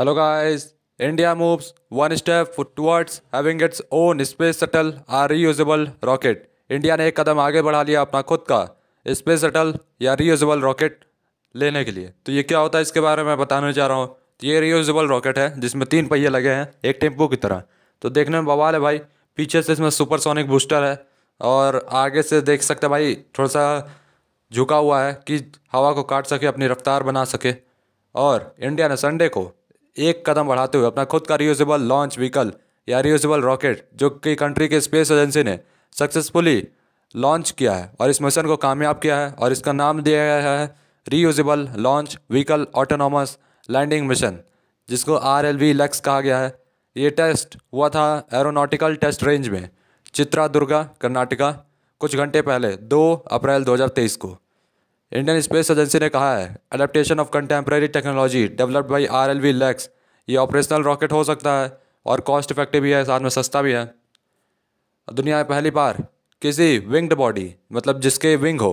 hello guys, India moves one step towards having its own space shuttle or reusable rocket India ने एक कदम आगे बढ़ा लिया अपना खुद का स्पेस शटल या रीयूजेबल रॉकेट लेने के लिए तो ये क्या होता है इसके बारे में बताने जा रहा हूँ तो ये रीयूजेबल रॉकेट है जिसमें तीन पहिए लगे हैं एक टेम्पो की तरह तो देखने में बवाल है भाई पीछे से इसमें सुपरसोनिक बूस्टर है और आगे से देख सकते हैं भाई थोड़ा सा झुका हुआ है कि हवा को काट सके अपनी रफ्तार बना सके और इंडिया ने संडे को एक कदम बढ़ाते हुए अपना खुद का रियूजेबल लॉन्च व्हीकल या रियूजेबल रॉकेट जो कि कंट्री के स्पेस एजेंसी ने सक्सेसफुली लॉन्च किया है और इस मिशन को कामयाब किया है और इसका नाम दिया गया है reusable launch vehicle autonomous landing mission जिसको आर एल वी कहा गया है ये टेस्ट हुआ था एरोनॉटिकल टेस्ट रेंज में चित्रा दुर्गा कर्नाटका कुछ घंटे पहले दो अप्रैल 2023 को इंडियन स्पेस एजेंसी ने कहा है adaptation of contemporary technology developed by R L V LEX ये ऑपरेशनल रॉकेट हो सकता है और कॉस्ट इफेक्टिव भी है साथ में सस्ता भी है दुनिया में पहली बार किसी विंग्ड बॉडी मतलब जिसके विंग हो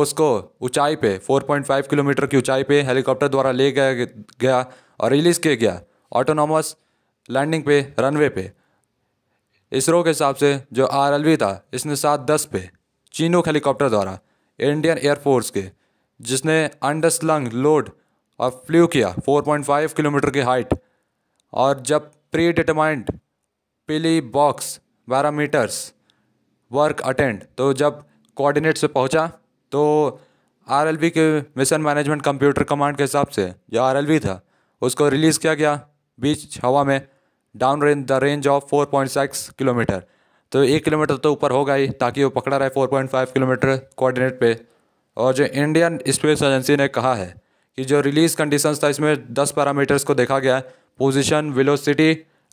उसको ऊंचाई पे 4.5 किलोमीटर की ऊंचाई पे हेलीकॉप्टर द्वारा ले गया गया और रिलीज़ किया गया ऑटोनॉमस लैंडिंग पे रनवे पे इसरो के हिसाब से जो आर था इसने सात दस पे चीनूक हेलीकॉप्टर द्वारा इंडियन एयरफोर्स के जिसने अंडरस्लंग लोड और फ्लू किया 4.5 किलोमीटर की हाइट और जब प्री डिटमाइंड पिली बॉक्स पैरामीटर्स वर्क अटेंड तो जब कोऑर्डिनेट से पहुंचा तो आर के मिशन मैनेजमेंट कंप्यूटर कमांड के हिसाब से जो आर था उसको रिलीज़ किया गया बीच हवा में down range the range of 4.6 kilometre तो एक किलोमीटर तो ऊपर होगा ही ताकि वो पकड़ा रहे 4.5 किलोमीटर कोऑर्डिनेट पे और जो इंडियन स्पेस एजेंसी ने कहा है कि जो रिलीज़ कंडीशंस था इसमें दस पैरामीटर्स को देखा गया है position velocity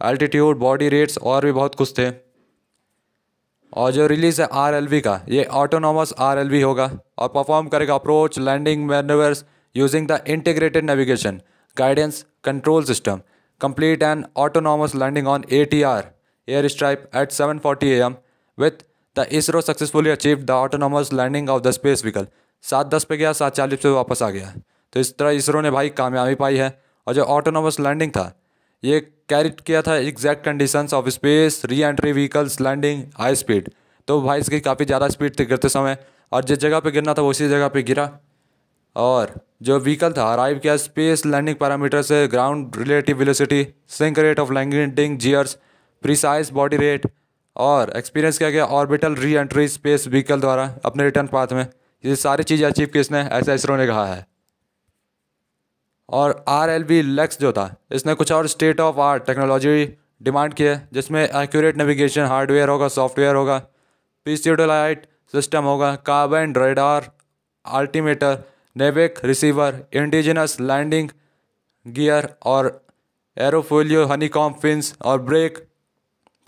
altitude body rates और भी बहुत कुछ थे और जो रिलीज़ है आर का ये ऑटोनॉमस आर होगा और परफॉर्म करेगा approach landing manoeuvres using the integrated navigation guidance control system complete and autonomous A T R air strip at seven forty A M with the ISRO successfully achieve the autonomous landing of the space vehicle सात दस पे गया सात चालीस पे वापस आ गया तो इस तरह इसरो ने भाई कामयाबी पाई है और जो ऑटोनोमस लैंडिंग था ये कैरी किया था exact conditions of space reentry vehicles landing high speed तो भाई इसकी काफ़ी ज़्यादा स्पीड थी गिरते समय और जिस जगह पे गिरना था उसी जगह पे गिरा और जो व्हीकल था अराइव किया स्पेस लैंडिंग पैरामीटर से ground relative velocity sink rate of landing gears precise body rate और एक्सपीरियंस किया गया orbital re entry space vehicle द्वारा अपने रिटर्न पाथ में ये सारी चीज़ें अचीव किसने ऐसा इसरो ने कहा है और आर एल बी लेक्स जो था इसने कुछ और state of art technology demand की है जिसमें एक्यूरेट नेविगेशन हार्डवेयर होगा सॉफ्टवेयर होगा पी सी सिस्टम होगा carbon radar altimeter NavIC receiver indigenous landing gear और एरोफोलियो हनीकॉम फिंस और ब्रेक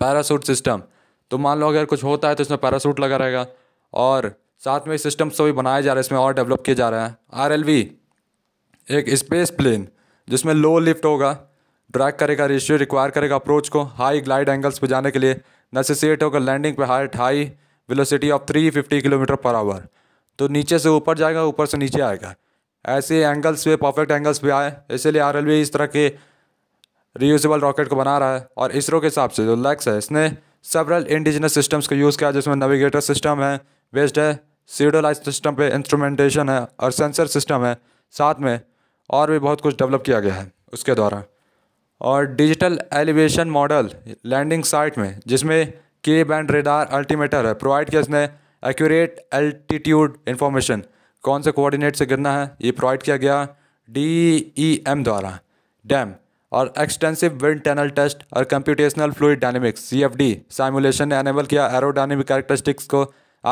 पैरासूट सिस्टम तो मान लो अगर कुछ होता है तो इसमें पैरासूट लगा रहेगा और साथ में सिस्टम भी बनाए जा रहे हैं इसमें और डेवलप किए जा रहे हैं आर एक स्पेस प्लेन जिसमें लो लिफ्ट होगा ड्रैग करेगा रेशियो रिक्वायर करेगा अप्रोच को हाई ग्लाइड एंगल्स पर जाने के लिए नेसेसिएट होगा लैंडिंग पे height high velocity of three fifty kilometre per hour तो नीचे से ऊपर जाएगा ऊपर से नीचे आएगा ऐसे एंगल्स पे परफेक्ट एंगल्स पे आए इसीलिए आर इस तरह के रीयूजेबल रॉकेट को बना रहा है और इसरो के हिसाब से जो लैक्स है इसने सेवरल इंडिजिनस सिस्टम्स का यूज़ किया जिसमें नेविगेटर सिस्टम है बेस्ड है सीडोलाइज सिस्टम पे इंस्ट्रूमेंटेशन है और सेंसर सिस्टम है साथ में और भी बहुत कुछ डेवलप किया गया है उसके द्वारा और digital elevation model landing site में जिसमें के बैंड रेडार अल्टीमेटर है प्रोवाइड किया इसने एक्यूरेट एल्टीट्यूड इन्फॉर्मेशन कौन से कोऑर्डिनेट से गिरना है ये प्रोवाइड किया गया डी ई एम द्वारा डैम e और एक्सटेंसिव विंड टनल टेस्ट और computational fluid dynamics C F D simulation ने एनेबल किया एरोडायनेमिक कैरेक्टरिस्टिक्स को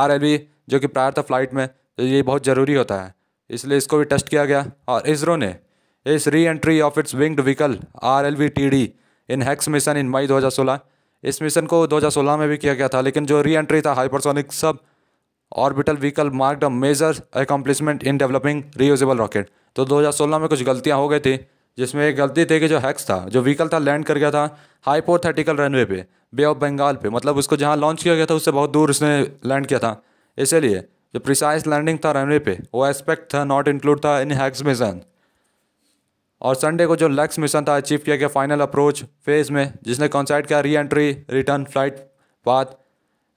आर एल बी जो कि प्रायर था फ्लाइट में तो ये बहुत ज़रूरी होता है इसलिए इसको भी टेस्ट किया गया और इसरो ने इस reentry of its winged vehicle R L V T D in HEX mission in May 2016 इस मिशन को 2016 में भी किया गया था लेकिन जो री एंट्री था hypersonic sub orbital vehicle marked a major accomplishment in developing reusable rocket तो 2016 में कुछ गलतियां हो गई थी जिसमें एक गलती थी कि जो हैक्स था जो व्हीकल था लैंड कर गया था हाइपोथेटिकल रनवे पे बे ऑफ बंगाल पे मतलब उसको जहाँ लॉन्च किया गया था उससे बहुत दूर उसने लैंड किया था इसलिए जो प्रिसाइज लैंडिंग था रनवे पे वो एस्पेक्ट था नॉट इंक्लूड था इन हैक्स मिशन और संडे को जो लक्स मिशन था अचीव किया गया फाइनल अप्रोच फेज में जिसने कॉन्साइड किया reentry return flight path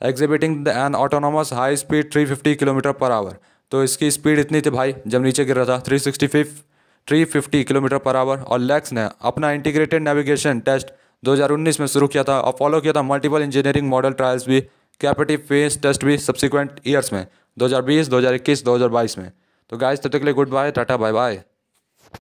exhibiting an autonomous high speed 350 kilometre per hour तो इसकी स्पीड इतनी थी भाई जब नीचे गिर रहा था three sixty fifty kilometre per hour और लैक्स ने अपना इंटीग्रेटेड नेविगेशन टेस्ट 2019 में शुरू किया था और फॉलो किया था मल्टीपल इंजीनियरिंग मॉडल ट्रायल्स भी कैपेटिव फेस टेस्ट भी सब्सिक्वेंट ईयर्स में 2020, 2021, 2022 में तो गाइस तब तक के लिए good bye tata bye bye